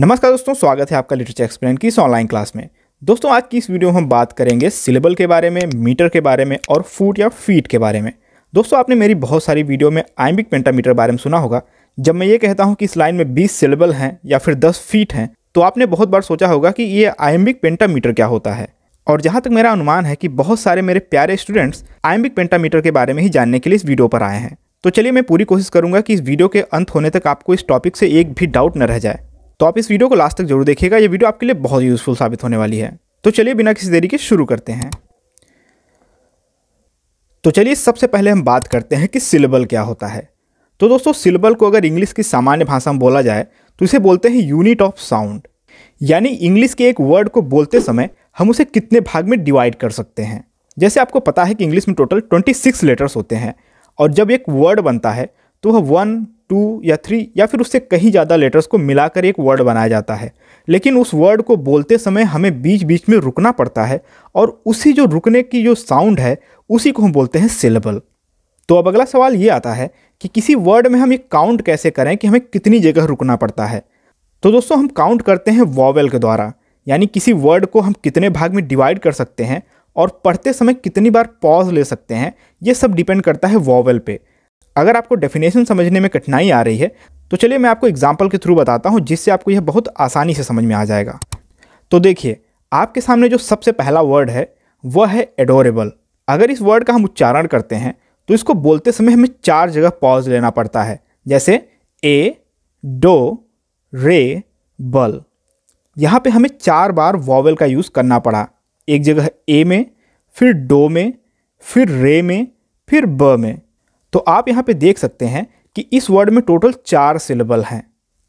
नमस्कार दोस्तों स्वागत है आपका लिटरेचर एक्सप्लेन की इस ऑनलाइन क्लास में दोस्तों आज की इस वीडियो में हम बात करेंगे सिलेबल के बारे में मीटर के बारे में और फूट या फीट के बारे में दोस्तों आपने मेरी बहुत सारी वीडियो में आइम्बिक पेंटामीटर बारे में सुना होगा जब मैं ये कहता हूँ कि इस लाइन में बीस सिलेबल हैं या फिर दस फीट हैं तो आपने बहुत बार सोचा होगा कि ये आयम्बिक पेंटामीटर क्या होता है और जहाँ तक मेरा अनुमान है कि बहुत सारे मेरे प्यारे स्टूडेंट्स आयम्बिक पेंटामीटर के बारे में ही जानने के लिए इस वीडियो पर आए हैं तो चलिए मैं पूरी कोशिश करूँगा कि इस वीडियो के अंत होने तक आपको इस टॉपिक से एक भी डाउट न रह जाए तो आप इस वीडियो को लास्ट तक जरूर देखिएगा ये वीडियो आपके लिए बहुत यूज़फुल साबित होने वाली है तो चलिए बिना किसी देरी के शुरू करते हैं तो चलिए सबसे पहले हम बात करते हैं कि सिलेबल क्या होता है तो दोस्तों सिलेबल को अगर इंग्लिश की सामान्य भाषा में बोला जाए तो इसे बोलते हैं यूनिट ऑफ साउंड यानी इंग्लिश के एक वर्ड को बोलते समय हम उसे कितने भाग में डिवाइड कर सकते हैं जैसे आपको पता है कि इंग्लिश में टोटल 26 लेटर्स होते हैं और जब एक वर्ड बनता है तो वह वन टू या थ्री या फिर उससे कहीं ज़्यादा लेटर्स को मिलाकर एक वर्ड बनाया जाता है लेकिन उस वर्ड को बोलते समय हमें बीच बीच में रुकना पड़ता है और उसी जो रुकने की जो साउंड है उसी को हम बोलते हैं सिलेबल तो अब अगला सवाल ये आता है कि किसी वर्ड में हम एक काउंट कैसे करें कि हमें कितनी जगह रुकना पड़ता है तो दोस्तों हम काउंट करते हैं वॉवेल के द्वारा यानी किसी वर्ड को हम कितने भाग में डिवाइड कर सकते हैं और पढ़ते समय कितनी बार पॉज ले सकते हैं ये सब डिपेंड करता है वॉवेल पर अगर आपको डेफिनेशन समझने में कठिनाई आ रही है तो चलिए मैं आपको एग्जाम्पल के थ्रू बताता हूँ जिससे आपको यह बहुत आसानी से समझ में आ जाएगा तो देखिए आपके सामने जो सबसे पहला वर्ड है वह है एडोरेबल अगर इस वर्ड का हम उच्चारण करते हैं तो इसको बोलते समय हमें चार जगह पॉज लेना पड़ता है जैसे ए डो रे बल यहाँ पे हमें चार बार वॉवल का यूज़ करना पड़ा एक जगह ए में फिर डो में फिर रे में फिर ब में तो आप यहाँ पे देख सकते हैं कि इस वर्ड में टोटल चार सिलेबल हैं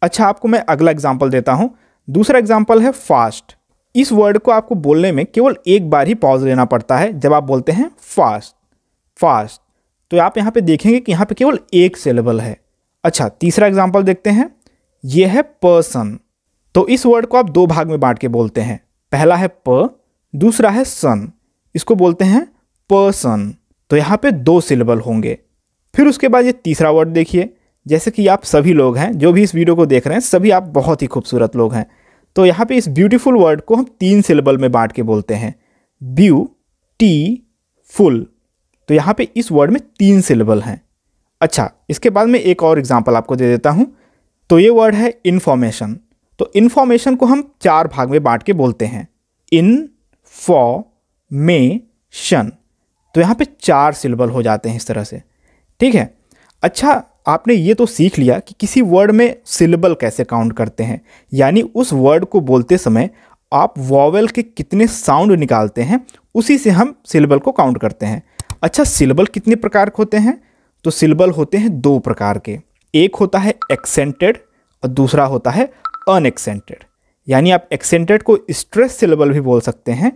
अच्छा आपको मैं अगला एग्जाम्पल देता हूँ दूसरा एग्जाम्पल है फास्ट इस वर्ड को आपको बोलने में केवल एक बार ही पॉज लेना पड़ता है जब आप बोलते हैं फास्ट फास्ट तो आप यहाँ पे देखेंगे कि यहाँ पे केवल एक सिलेबल है अच्छा तीसरा एग्जाम्पल देखते हैं ये है पर्सन तो इस वर्ड को आप दो भाग में बांट के बोलते हैं पहला है प दूसरा है सन इसको बोलते हैं पर्सन तो यहाँ पे दो सिलेबल होंगे फिर उसके बाद ये तीसरा वर्ड देखिए जैसे कि आप सभी लोग हैं जो भी इस वीडियो को देख रहे हैं सभी आप बहुत ही खूबसूरत लोग हैं तो यहाँ पे इस ब्यूटीफुल वर्ड को हम तीन सिलेबल में बांट के बोलते हैं ब्यू टी फुल तो यहाँ पे इस वर्ड में तीन सिलेबल हैं अच्छा इसके बाद मैं एक और एग्जाम्पल आपको दे देता हूँ तो ये वर्ड है इन्फॉर्मेशन तो इन्फॉर्मेशन को हम चार भाग में बांट के बोलते हैं इन फॉ मे शन तो यहाँ पे चार सिलेबल हो जाते हैं इस तरह से ठीक है अच्छा आपने ये तो सीख लिया कि किसी वर्ड में सिलेबल कैसे काउंट करते हैं यानी उस वर्ड को बोलते समय आप वॉवल के कितने साउंड निकालते हैं उसी से हम सिलेबल को काउंट करते हैं अच्छा सिलेबल कितने प्रकार के होते हैं तो सिलेबल होते हैं दो प्रकार के एक होता है एक्सेंटेड और दूसरा होता है अनएक्सेंटेड यानी आप एक्सेंटेड को स्ट्रेस सिलेबल भी बोल सकते हैं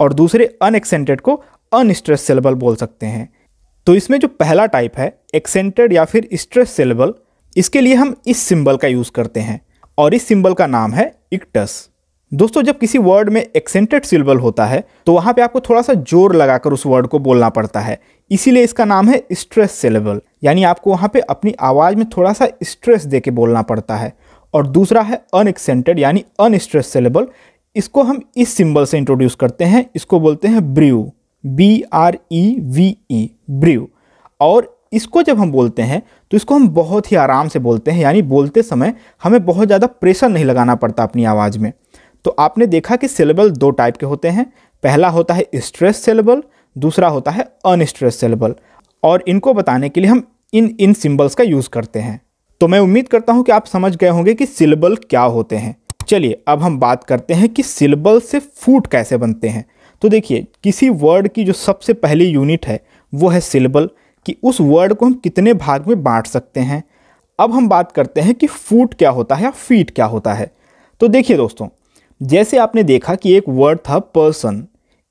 और दूसरे अनएक्सेंटेड को अनस्ट्रेस सिलेबल बोल सकते हैं तो इसमें जो पहला टाइप है एक्सेंटेड या फिर स्ट्रेस सेलेबल इसके लिए हम इस सिंबल का यूज़ करते हैं और इस सिंबल का नाम है इक्टस दोस्तों जब किसी वर्ड में एक्सेंटेड सिलेबल होता है तो वहाँ पे आपको थोड़ा सा जोर लगाकर उस वर्ड को बोलना पड़ता है इसीलिए इसका नाम है स्ट्रेस सिलेबल यानी आपको वहाँ पे अपनी आवाज़ में थोड़ा सा स्ट्रेस दे के बोलना पड़ता है और दूसरा है अनएक्सेंटेड यानी अनस्ट्रेस सिलेबल इसको हम इस सिंबल से इंट्रोड्यूस करते हैं इसको बोलते हैं breve B R E V E breve और इसको जब हम बोलते हैं तो इसको हम बहुत ही आराम से बोलते हैं यानी बोलते समय हमें बहुत ज़्यादा प्रेशर नहीं लगाना पड़ता अपनी आवाज़ में तो आपने देखा कि सिलेबल दो टाइप के होते हैं पहला होता है स्ट्रेस सिलेबल दूसरा होता है अनस्ट्रेस सिलेबल और इनको बताने के लिए हम इन इन सिम्बल्स का यूज़ करते हैं तो मैं उम्मीद करता हूँ कि आप समझ गए होंगे कि सिलेबल क्या होते हैं चलिए अब हम बात करते हैं कि सिलेबल से फूट कैसे बनते हैं तो देखिए किसी वर्ड की जो सबसे पहली यूनिट है वो है सिलेबल कि उस वर्ड को हम कितने भाग में बांट सकते हैं अब हम बात करते हैं कि फूट क्या होता है या फीट क्या होता है तो देखिए दोस्तों जैसे आपने देखा कि एक वर्ड था पर्सन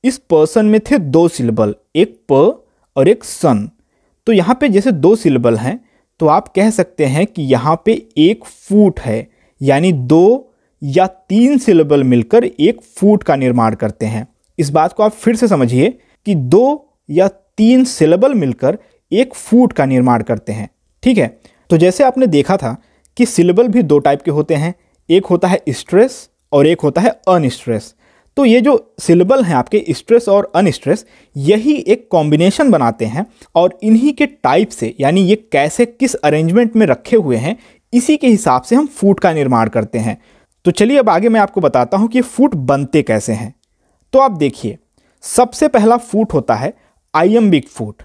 इस पर्सन में थे दो सिलेबल एक प और एक सन तो यहाँ पे जैसे दो सिलेबल हैं तो आप कह सकते हैं कि यहाँ पे एक फूट है यानी दो या तीन सिलेबल मिलकर एक फूट का निर्माण करते हैं इस बात को आप फिर से समझिए कि दो या तीन सिलेबल मिलकर एक फूट का निर्माण करते हैं ठीक है तो जैसे आपने देखा था कि सिलेबल भी दो टाइप के होते हैं एक होता है स्ट्रेस और एक होता है अनस्ट्रेस तो ये जो सिलेबल हैं आपके स्ट्रेस और अनस्ट्रेस यही एक कॉम्बिनेशन बनाते हैं और इन्हीं के टाइप से यानी ये कैसे किस अरेंजमेंट में रखे हुए हैं इसी के हिसाब से हम फूट का निर्माण करते हैं तो चलिए अब आगे मैं आपको बताता हूँ कि फूट बनते कैसे हैं तो आप देखिए सबसे पहला फूट होता है आयम्बिक फूट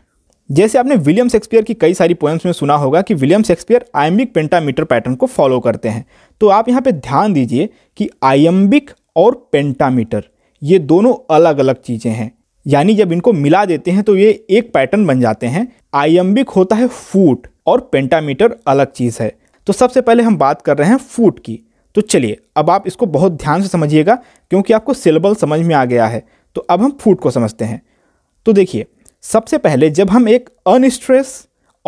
जैसे आपने विलियम शेक्सपियर की कई सारी पोएम्स में सुना होगा कि William Shakespeare iambic pentameter pattern को फॉलो करते हैं तो आप यहाँ पे ध्यान दीजिए कि आयम्बिक और पेंटामीटर ये दोनों अलग अलग चीज़ें हैं यानी जब इनको मिला देते हैं तो ये एक पैटर्न बन जाते हैं आयम्बिक होता है फूट और पेंटामीटर अलग चीज़ है तो सबसे पहले हम बात कर रहे हैं फूट की तो चलिए अब आप इसको बहुत ध्यान से समझिएगा क्योंकि आपको सिलेबल समझ में आ गया है तो अब हम फूड को समझते हैं तो देखिए सबसे पहले जब हम एक अनस्ट्रेस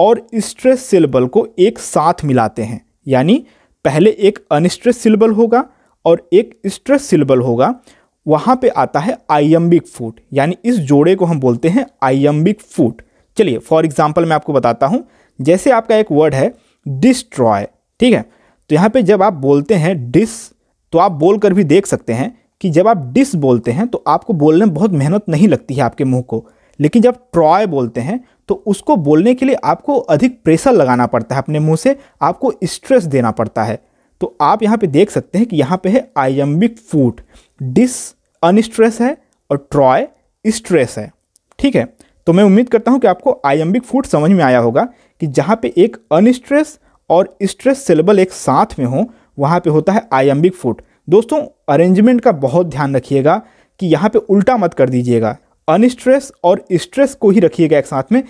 और स्ट्रेस सिलेबल को एक साथ मिलाते हैं यानी पहले एक अनस्ट्रेस सिलेबल होगा और एक स्ट्रेस सिलेबल होगा वहाँ पे आता है आयम्बिक फूट यानी इस जोड़े को हम बोलते हैं आयम्बिक फूट चलिए फॉर एग्जाम्पल मैं आपको बताता हूँ जैसे आपका एक वर्ड है डिस्ट्रॉय ठीक है तो यहाँ पे जब आप बोलते हैं डिस तो आप बोल कर भी देख सकते हैं कि जब आप डिस बोलते हैं तो आपको बोलने में बहुत मेहनत नहीं लगती है आपके मुंह को लेकिन जब ट्रॉय बोलते हैं तो उसको बोलने के लिए आपको अधिक प्रेशर लगाना पड़ता है अपने मुंह से आपको स्ट्रेस देना पड़ता है तो आप यहाँ पे देख सकते हैं कि यहाँ पे है आयम्बिक फूट डिस अनस्ट्रेस है और ट्रॉय स्ट्रेस है ठीक है तो मैं उम्मीद करता हूँ कि आपको आयम्बिक फूट समझ में आया होगा कि जहाँ पे एक अनस्ट्रेस और स्ट्रेस सिलेबल एक साथ में हो वहाँ पे होता है आयम्बिक फुट दोस्तों अरेंजमेंट का बहुत ध्यान रखिएगा कि यहाँ पे उल्टा मत कर दीजिएगा अनस्ट्रेस और स्ट्रेस को ही रखिएगा एक साथ में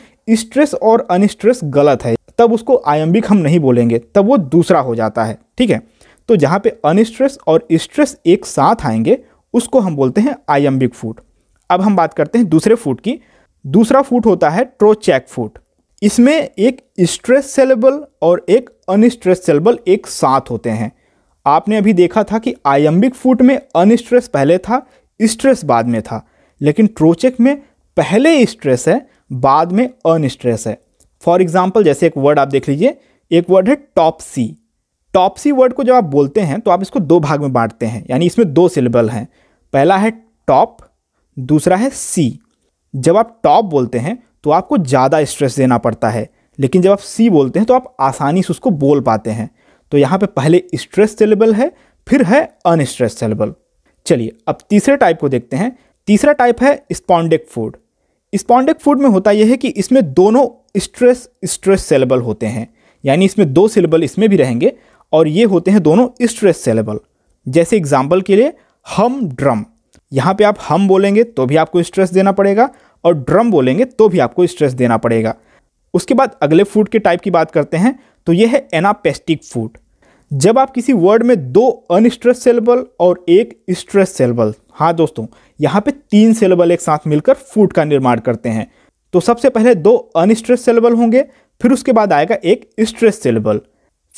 स्ट्रेस और अनस्ट्रेस गलत है तब उसको आयम्बिक हम नहीं बोलेंगे तब वो दूसरा हो जाता है ठीक है तो जहाँ पे अनस्ट्रेस और स्ट्रेस एक साथ आएंगे उसको हम बोलते हैं आयम्बिक फूट अब हम बात करते हैं दूसरे फूट की दूसरा फूट होता है ट्रोचैक फूट इसमें एक स्ट्रेस सेलेबल और एक अनस्ट्रेस सेलेबल एक साथ होते हैं आपने अभी देखा था कि आयम्बिक फूट में अनस्ट्रेस पहले था स्ट्रेस बाद में था लेकिन ट्रोचेक में पहले स्ट्रेस है बाद में अनस्ट्रेस है फॉर एग्जाम्पल जैसे एक वर्ड आप देख लीजिए एक वर्ड है टॉपसी टॉपसी वर्ड को जब आप बोलते हैं तो आप इसको दो भाग में बांटते हैं यानी इसमें दो सिलेबल हैं पहला है टॉप दूसरा है सी जब आप टॉप बोलते हैं तो आपको ज़्यादा स्ट्रेस देना पड़ता है लेकिन जब आप सी बोलते हैं तो आप आसानी से उसको बोल पाते हैं तो यहाँ पे पहले स्ट्रेस सेलेबल है फिर है अनस्ट्रेस सेलेबल चलिए अब तीसरे टाइप को देखते हैं तीसरा टाइप है स्पॉन्डिक फूड स्पॉन्डिक फूड में होता यह है कि इसमें दोनों स्ट्रेस स्ट्रेस सेलेबल होते हैं यानी इसमें दो सिलेबल इसमें भी रहेंगे और ये होते हैं दोनों स्ट्रेस सेलेबल जैसे एग्जाम्पल के लिए हम ड्रम यहाँ पे आप हम बोलेंगे तो भी आपको स्ट्रेस देना पड़ेगा और ड्रम बोलेंगे तो भी आपको स्ट्रेस देना पड़ेगा उसके बाद अगले फूड के टाइप की बात करते हैं तो यह है एनापेस्टिक फूड जब आप किसी वर्ड में दो अनस्ट्रेस सेलेबल और एक स्ट्रेस सेलेबल हाँ दोस्तों यहाँ पे तीन सेलेबल एक साथ मिलकर फूड का निर्माण करते हैं तो सबसे पहले दो अनस्ट्रेस सेलेबल होंगे फिर उसके बाद आएगा एक स्ट्रेस सेलेबल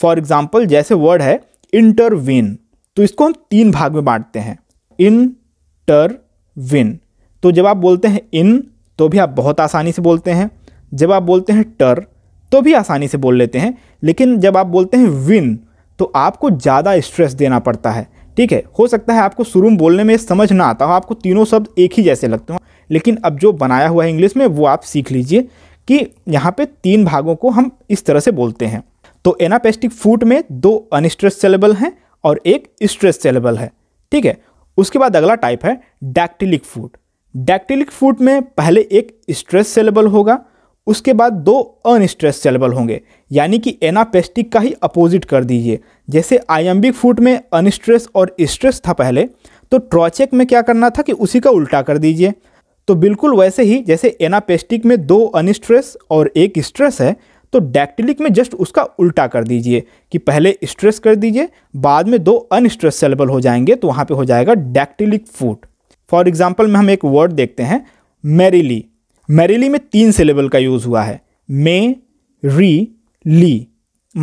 फॉर एग्जाम्पल जैसे वर्ड है इंटरविन तो इसको हम तीन भाग में बांटते हैं इन टर विन तो जब आप बोलते हैं इन तो भी आप बहुत आसानी से बोलते हैं जब आप बोलते हैं टर तो भी आसानी से बोल लेते हैं लेकिन जब आप बोलते हैं विन तो आपको ज़्यादा स्ट्रेस देना पड़ता है ठीक है हो सकता है आपको शुरू में बोलने में समझ ना आता हो आपको तीनों शब्द एक ही जैसे लगते हो लेकिन अब जो बनाया हुआ है इंग्लिश में वो आप सीख लीजिए कि यहाँ पे तीन भागों को हम इस तरह से बोलते हैं तो एनापेस्टिक फूट में दो अनस्ट्रेस सेलेबल हैं और एक स्ट्रेस सेलेबल है ठीक है उसके बाद अगला टाइप है डैक्टिलिक फूट डैक्टिलिक फूट में पहले एक स्ट्रेस सेलेबल होगा उसके बाद दो अनस्ट्रेस सेलेबल होंगे यानी कि एनापेस्टिक का ही अपोजिट कर दीजिए जैसे आयम्बिक फूट में अनस्ट्रेस और स्ट्रेस था पहले तो ट्रॉचेक में क्या करना था कि उसी का उल्टा कर दीजिए तो बिल्कुल वैसे ही जैसे एनापेस्टिक में दो अनस्ट्रेस और एक स्ट्रेस है तो डैक्टिलिक में जस्ट उसका उल्टा कर दीजिए कि पहले स्ट्रेस कर दीजिए बाद में दो अनस्ट्रेस सेलेबल हो जाएंगे तो वहाँ पर हो जाएगा डैक्टिलिक फूट फॉर एग्जाम्पल में हम एक वर्ड देखते हैं मेरीली मेरीली में तीन सिलेबल का यूज़ हुआ है मे री ली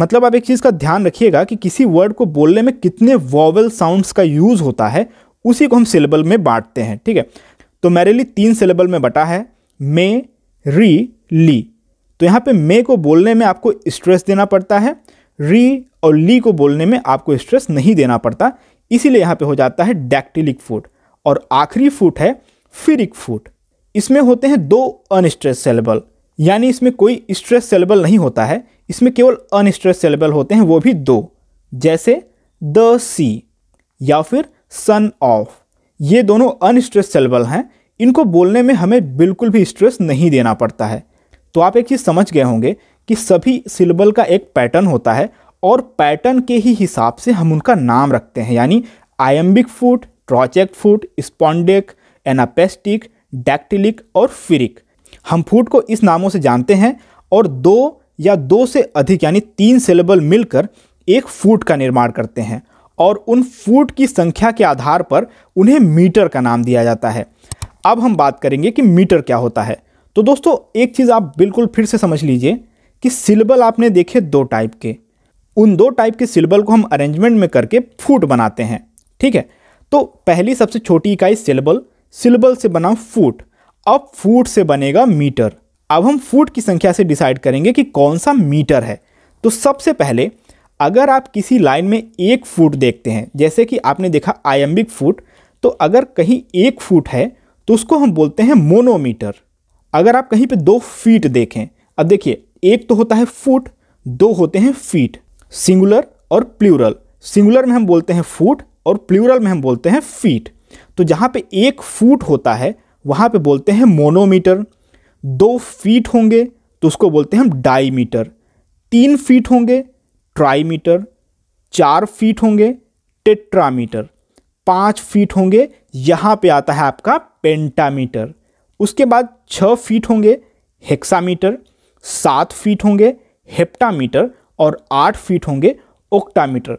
मतलब आप एक चीज़ का ध्यान रखिएगा कि किसी वर्ड को बोलने में कितने वॉवल साउंड्स का यूज़ होता है उसी को हम सिलेबल में बांटते हैं ठीक है तो मेरेली तीन सिलेबल में बटा है मे री ली तो यहाँ पे मे को बोलने में आपको स्ट्रेस देना पड़ता है री और ली को बोलने में आपको स्ट्रेस नहीं देना पड़ता इसीलिए यहाँ पे हो जाता है डैक्टिलिक फूड और आखिरी फुट है फिरिक फुट इसमें होते हैं दो अनस्ट्रेस सेलेबल यानी इसमें कोई स्ट्रेस सेलेबल नहीं होता है इसमें केवल अनस्ट्रेस सेलेबल होते हैं वो भी दो जैसे द सी या फिर सन ऑफ ये दोनों अनस्ट्रेस सेलेबल हैं इनको बोलने में हमें बिल्कुल भी स्ट्रेस नहीं देना पड़ता है तो आप एक चीज़ समझ गए होंगे कि सभी सिलेबल का एक पैटर्न होता है और पैटर्न के ही हिसाब से हम उनका नाम रखते हैं यानी iambic foot trochaic foot spondaic anapestic dactylic और फिरिक हम फूड को इस नामों से जानते हैं और दो या दो से अधिक यानी तीन सिलेबल मिलकर एक फूड का निर्माण करते हैं और उन फूड की संख्या के आधार पर उन्हें मीटर का नाम दिया जाता है अब हम बात करेंगे कि मीटर क्या होता है तो दोस्तों एक चीज़ आप बिल्कुल फिर से समझ लीजिए कि सिलेबल आपने देखे दो टाइप के उन दो टाइप के सिलेबल को हम अरेंजमेंट में करके फूड बनाते हैं ठीक है तो पहली सबसे छोटी इकाई सिलेबल सिलेबल से बना फूट अब फूट से बनेगा मीटर अब हम फूट की संख्या से डिसाइड करेंगे कि कौन सा मीटर है तो सबसे पहले अगर आप किसी लाइन में एक फूट देखते हैं जैसे कि आपने देखा आयम्बिक फूट तो अगर कहीं एक फूट है तो उसको हम बोलते हैं मोनोमीटर अगर आप कहीं पे दो फीट देखें अब देखिए एक तो होता है फूट दो होते हैं फीट सिंगुलर और प्लूरल सिंगुलर में हम बोलते हैं फूट और प्लूरल में हम बोलते हैं फीट तो जहाँ पे एक फूट होता है वहाँ पे बोलते हैं मोनोमीटर दो फीट होंगे तो उसको बोलते हैं हम डाईमीटर तीन फीट होंगे ट्राईमीटर चार फीट होंगे टेट्रामीटर पाँच फीट होंगे यहाँ पे आता है आपका पेंटामीटर उसके बाद छः फीट होंगे हेक्सामीटर सात फीट होंगे हेप्टामीटर और आठ फीट होंगे ओक्टामीटर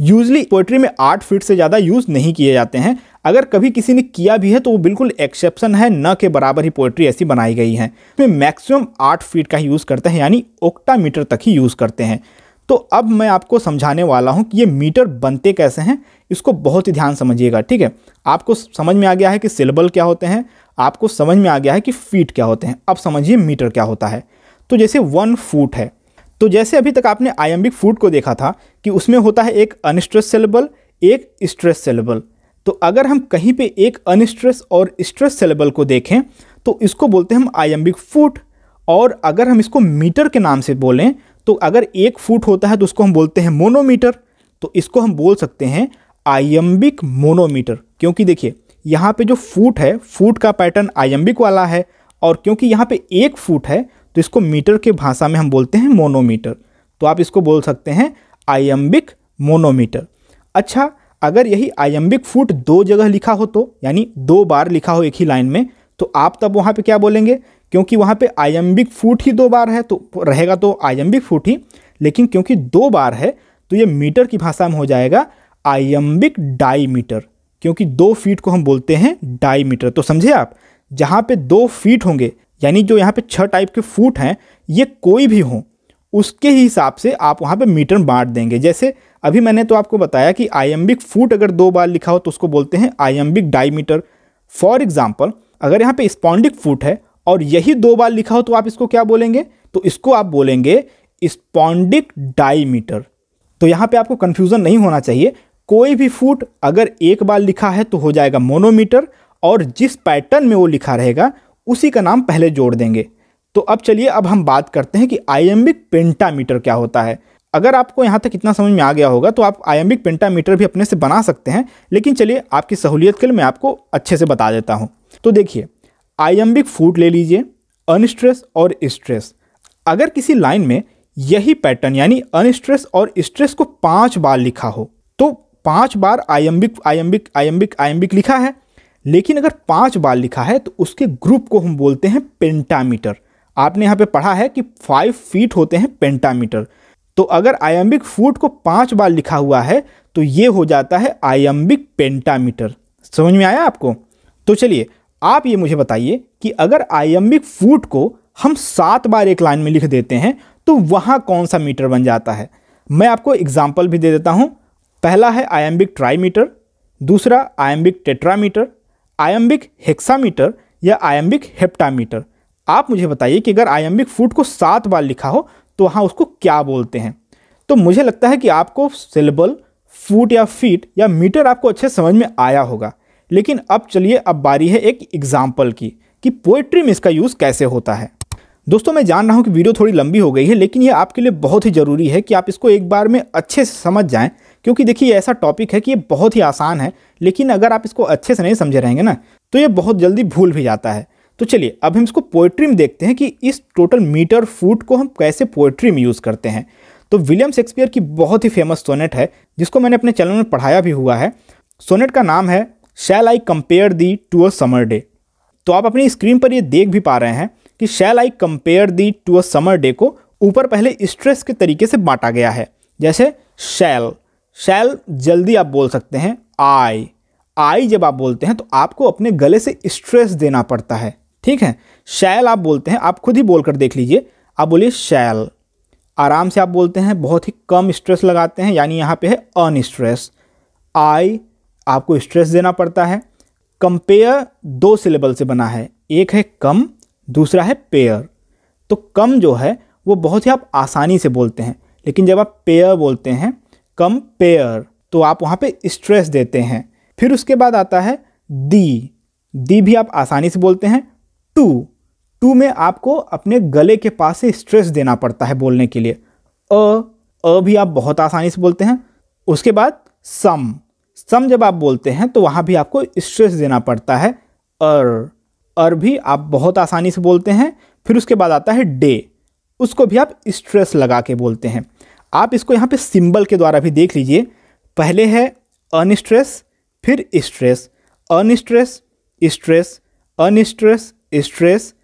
यूजली पोइट्री में आर्ट फीट से ज़्यादा यूज़ नहीं किए जाते हैं अगर कभी किसी ने किया भी है तो वो बिल्कुल एक्सेप्शन है न के बराबर ही पोइट्री ऐसी बनाई गई है इसमें मैक्सिमम आठ फीट का ही यूज़ करते हैं यानी ओक्टा मीटर तक ही यूज़ करते हैं तो अब मैं आपको समझाने वाला हूँ कि ये मीटर बनते कैसे हैं इसको बहुत ही ध्यान समझिएगा ठीक है आपको समझ में आ गया है कि सिलेबल क्या होते हैं आपको समझ में आ गया है कि फीट क्या होते हैं अब समझिए मीटर क्या होता है तो जैसे वन फूट है तो जैसे अभी तक आपने आयम्बिक फूड को देखा था कि उसमें होता है एक अनस्ट्रेस सेलेबल एक स्ट्रेस सेलेबल तो अगर हम कहीं पे एक अनस्ट्रेस और स्ट्रेस सेलेबल को देखें तो इसको बोलते हैं हम आयम्बिक फूट और अगर हम इसको मीटर के नाम से बोलें तो अगर एक फूट होता है तो उसको हम बोलते हैं मोनोमीटर तो इसको हम बोल सकते हैं आयम्बिक मोनोमीटर क्योंकि देखिए यहाँ पे जो फूट है फूट का पैटर्न आयम्बिक वाला है और क्योंकि यहाँ पे एक फूट है तो इसको मीटर के भाषा में हम बोलते हैं मोनोमीटर तो आप इसको बोल सकते हैं आयम्बिक मोनोमीटर अच्छा अगर यही आयम्बिक फुट दो जगह लिखा हो तो यानी दो बार लिखा हो एक ही लाइन में तो आप तब वहाँ पे क्या बोलेंगे क्योंकि वहाँ पे आयम्बिक फुट ही दो बार है तो रहेगा तो आयम्बिक फुट ही लेकिन क्योंकि दो बार है तो ये मीटर की भाषा में हो जाएगा आयम्बिक डाई मीटर क्योंकि दो फीट को हम बोलते हैं डाई मीटर तो समझे आप जहाँ पर दो फीट होंगे यानी जो यहाँ पे छह टाइप के फूट हैं ये कोई भी हो उसके ही हिसाब से आप वहाँ पे मीटर बांट देंगे जैसे अभी मैंने तो आपको बताया कि आयम्बिक फूट अगर दो बार लिखा हो तो उसको बोलते हैं आयम्बिक डाईमीटर फॉर एग्जाम्पल अगर यहाँ पे स्पॉन्डिक फूट है और यही दो बार लिखा हो तो आप इसको क्या बोलेंगे तो इसको आप बोलेंगे स्पॉन्डिक डाईमीटर तो यहाँ पर आपको कन्फ्यूज़न नहीं होना चाहिए कोई भी फूट अगर एक बार लिखा है तो हो जाएगा मोनोमीटर और जिस पैटर्न में वो लिखा रहेगा उसी का नाम पहले जोड़ देंगे तो अब चलिए अब हम बात करते हैं कि आयम्बिक पेंटामीटर क्या होता है अगर आपको यहाँ तक इतना समझ में आ गया होगा तो आप आयम्बिक पेंटामीटर भी अपने से बना सकते हैं लेकिन चलिए आपकी सहूलियत के लिए मैं आपको अच्छे से बता देता हूँ तो देखिए आयम्बिक फूट ले लीजिए अनस्ट्रेस और स्ट्रेस अगर किसी लाइन में यही पैटर्न यानी अनस्ट्रेस और स्ट्रेस को पाँच बार लिखा हो तो पाँच बार आयम्बिक आयम्बिक आयम्बिक आयम्बिक लिखा है लेकिन अगर पांच बार लिखा है तो उसके ग्रुप को हम बोलते हैं पेंटामीटर आपने यहाँ पे पढ़ा है कि फाइव फीट होते हैं पेंटामीटर तो अगर आयम्बिक फूट को पांच बार लिखा हुआ है तो ये हो जाता है आयम्बिक पेंटामीटर समझ में आया आपको तो चलिए आप ये मुझे बताइए कि अगर आयम्बिक फूट को हम सात बार एक लाइन में लिख देते हैं तो वहाँ कौन सा मीटर बन जाता है मैं आपको एग्जाम्पल भी दे देता हूँ पहला है आयम्बिक ट्राई दूसरा आयम्बिक टेट्रामीटर आयम्बिक हेक्सामीटर या आयम्बिक हेप्टामीटर आप मुझे बताइए कि अगर आयम्बिक फूट को सात बार लिखा हो तो वहाँ उसको क्या बोलते हैं तो मुझे लगता है कि आपको सिलेबल फूट या फीट या मीटर आपको अच्छे समझ में आया होगा लेकिन अब चलिए अब बारी है एक एग्जाम्पल की कि पोइट्री में इसका यूज़ कैसे होता है दोस्तों मैं जान रहा हूँ कि वीडियो थोड़ी लंबी हो गई है लेकिन ये आपके लिए बहुत ही ज़रूरी है कि आप इसको एक बार में अच्छे से समझ जाएँ क्योंकि देखिए ऐसा टॉपिक है कि ये बहुत ही आसान है लेकिन अगर आप इसको अच्छे से नहीं समझे रहेंगे ना तो ये बहुत जल्दी भूल भी जाता है तो चलिए अब हम इसको पोइट्री में देखते हैं कि इस टोटल मीटर फूट को हम कैसे पोइट्री में यूज़ करते हैं तो विलियम शेक्सपियर की बहुत ही फेमस सोनेट है जिसको मैंने अपने चैनल में पढ़ाया भी हुआ है सोनेट का नाम है shall I compare thee to a summer day तो आप अपनी स्क्रीन पर ये देख भी पा रहे हैं कि shall I compare thee to a summer day को ऊपर पहले स्ट्रेस के तरीके से बांटा गया है जैसे शैल शैल जल्दी आप बोल सकते हैं आई आई जब आप बोलते हैं तो आपको अपने गले से स्ट्रेस देना पड़ता है ठीक है शैल आप बोलते हैं आप खुद ही बोल कर देख लीजिए आप बोलिए शैल आराम से आप बोलते हैं बहुत ही कम स्ट्रेस लगाते हैं यानी यहाँ पे है अन स्ट्रेस आई आपको स्ट्रेस देना पड़ता है कंपेयर दो सिलेबल से बना है एक है कम दूसरा है पेयर तो कम जो है वो बहुत ही आप आसानी से बोलते हैं लेकिन जब आप पेयर बोलते हैं कंपेयर तो आप वहाँ पे स्ट्रेस देते हैं फिर उसके बाद आता है दी दी भी आप आसानी से बोलते हैं टू टू में आपको अपने गले के पास से स्ट्रेस देना पड़ता है बोलने के लिए अ अ भी आप बहुत आसानी से बोलते हैं उसके बाद सम सम जब आप बोलते हैं तो वहाँ भी आपको स्ट्रेस देना पड़ता है अर अर भी आप बहुत आसानी से बोलते हैं फिर उसके बाद आता है डे उसको भी आप स्ट्रेस लगा के बोलते हैं आप इसको यहाँ पे सिंबल के द्वारा भी देख लीजिए पहले है अनस्ट्रेस फिर stress unstress stress unstress stress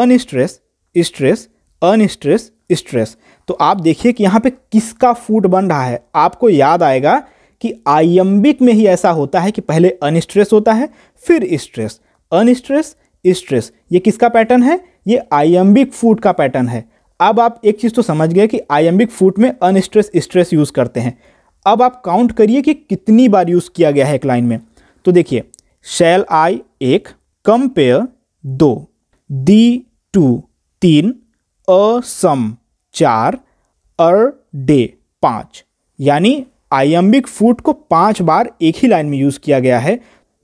unstress stress unstress stress तो आप देखिए कि यहाँ पे किसका फूट बन रहा है आपको याद आएगा कि आयम्बिक में ही ऐसा होता है कि पहले अनस्ट्रेस होता है फिर स्ट्रेस अनस्ट्रेस स्ट्रेस ये किसका पैटर्न है ये आयम्बिक फूट का पैटर्न है अब आप एक चीज़ तो समझ गए कि आयम्बिक फूट में अनस्ट्रेस स्ट्रेस यूज़ करते हैं अब आप काउंट करिए कि कितनी बार यूज़ किया गया है एक लाइन में तो देखिए शैल आई एक कंपेयर दो दी टू तीन अ सम चार अर डे पाँच यानी आयम्बिक फूट को पाँच बार एक ही लाइन में यूज़ किया गया है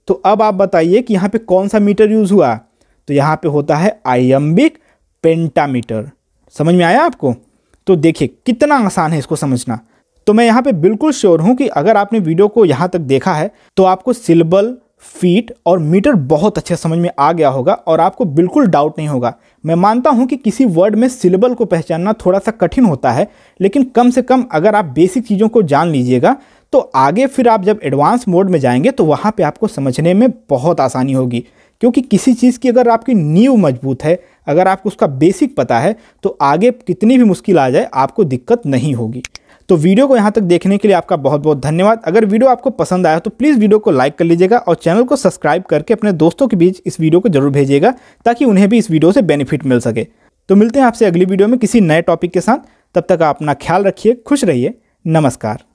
तो अब आप बताइए कि यहाँ पे कौन सा मीटर यूज़ हुआ तो यहाँ पे होता है आयम्बिक पेंटामीटर समझ में आया आपको तो देखिए कितना आसान है इसको समझना तो मैं यहाँ पे बिल्कुल श्योर हूँ कि अगर आपने वीडियो को यहाँ तक देखा है तो आपको सिलेबल फीट और मीटर बहुत अच्छे समझ में आ गया होगा और आपको बिल्कुल डाउट नहीं होगा मैं मानता हूँ कि किसी वर्ड में सिलेबल को पहचानना थोड़ा सा कठिन होता है लेकिन कम से कम अगर आप बेसिक चीज़ों को जान लीजिएगा तो आगे फिर आप जब एडवांस मोड में जाएंगे तो वहाँ पर आपको समझने में बहुत आसानी होगी क्योंकि किसी चीज़ की अगर आपकी नींव मजबूत है अगर आपको उसका बेसिक पता है तो आगे कितनी भी मुश्किल आ जाए आपको दिक्कत नहीं होगी तो वीडियो को यहाँ तक देखने के लिए आपका बहुत बहुत धन्यवाद अगर वीडियो आपको पसंद आया तो प्लीज़ वीडियो को लाइक कर लीजिएगा और चैनल को सब्सक्राइब करके अपने दोस्तों के बीच इस वीडियो को जरूर भेजिएगा ताकि उन्हें भी इस वीडियो से बेनिफिट मिल सके तो मिलते हैं आपसे अगली वीडियो में किसी नए टॉपिक के साथ तब तक आप अपना ख्याल रखिए खुश रहिए नमस्कार